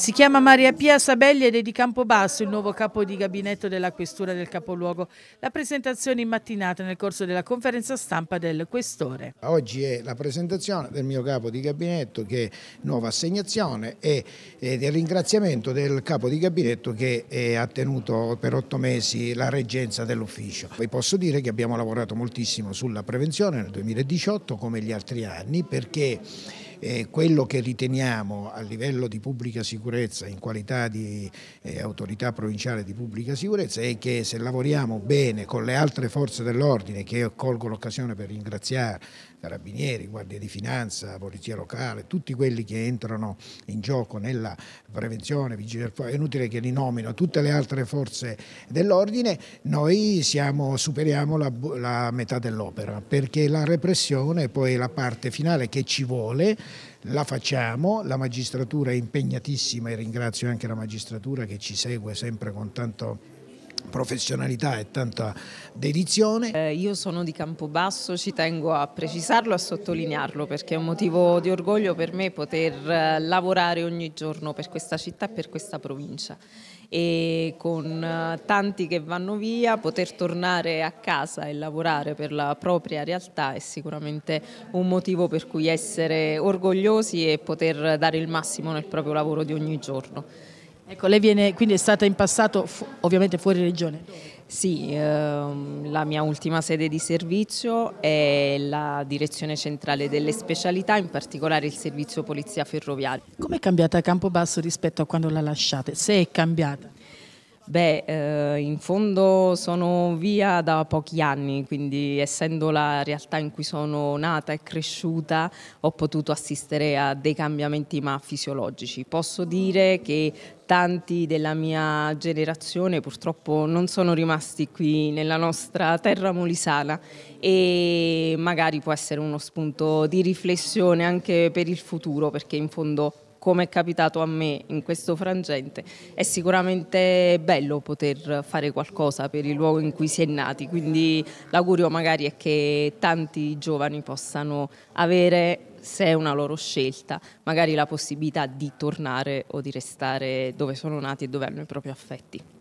Si chiama Maria Pia Sabelli ed è di Campobasso, il nuovo capo di gabinetto della questura del capoluogo. La presentazione in mattinata nel corso della conferenza stampa del questore. Oggi è la presentazione del mio capo di gabinetto che è nuova assegnazione e del ringraziamento del capo di gabinetto che ha tenuto per otto mesi la reggenza dell'ufficio. Vi posso dire che abbiamo lavorato moltissimo sulla prevenzione nel 2018 come gli altri anni perché eh, quello che riteniamo a livello di pubblica sicurezza sicurezza in qualità di eh, autorità provinciale di pubblica sicurezza è che se lavoriamo bene con le altre forze dell'ordine, che colgo l'occasione per ringraziare carabinieri, guardie di finanza, polizia locale, tutti quelli che entrano in gioco nella prevenzione, vigile del fuoco, è inutile che li nomino, tutte le altre forze dell'ordine, noi siamo, superiamo la, la metà dell'opera, perché la repressione poi è la parte finale che ci vuole la facciamo, la magistratura è impegnatissima e ringrazio anche la magistratura che ci segue sempre con tanto professionalità e tanta dedizione. Eh, io sono di Campobasso, ci tengo a precisarlo, e a sottolinearlo perché è un motivo di orgoglio per me poter eh, lavorare ogni giorno per questa città e per questa provincia e con eh, tanti che vanno via poter tornare a casa e lavorare per la propria realtà è sicuramente un motivo per cui essere orgogliosi e poter dare il massimo nel proprio lavoro di ogni giorno. Ecco, lei viene, quindi è stata in passato fu ovviamente fuori regione? Sì, ehm, la mia ultima sede di servizio è la direzione centrale delle specialità, in particolare il servizio polizia ferroviaria. Come è cambiata Campobasso rispetto a quando la lasciate? Se è cambiata? Beh, eh, in fondo sono via da pochi anni, quindi essendo la realtà in cui sono nata e cresciuta ho potuto assistere a dei cambiamenti ma fisiologici. Posso dire che tanti della mia generazione purtroppo non sono rimasti qui nella nostra terra molisana e magari può essere uno spunto di riflessione anche per il futuro perché in fondo come è capitato a me in questo frangente, è sicuramente bello poter fare qualcosa per il luogo in cui si è nati, quindi l'augurio magari è che tanti giovani possano avere se è una loro scelta, magari la possibilità di tornare o di restare dove sono nati e dove hanno i propri affetti.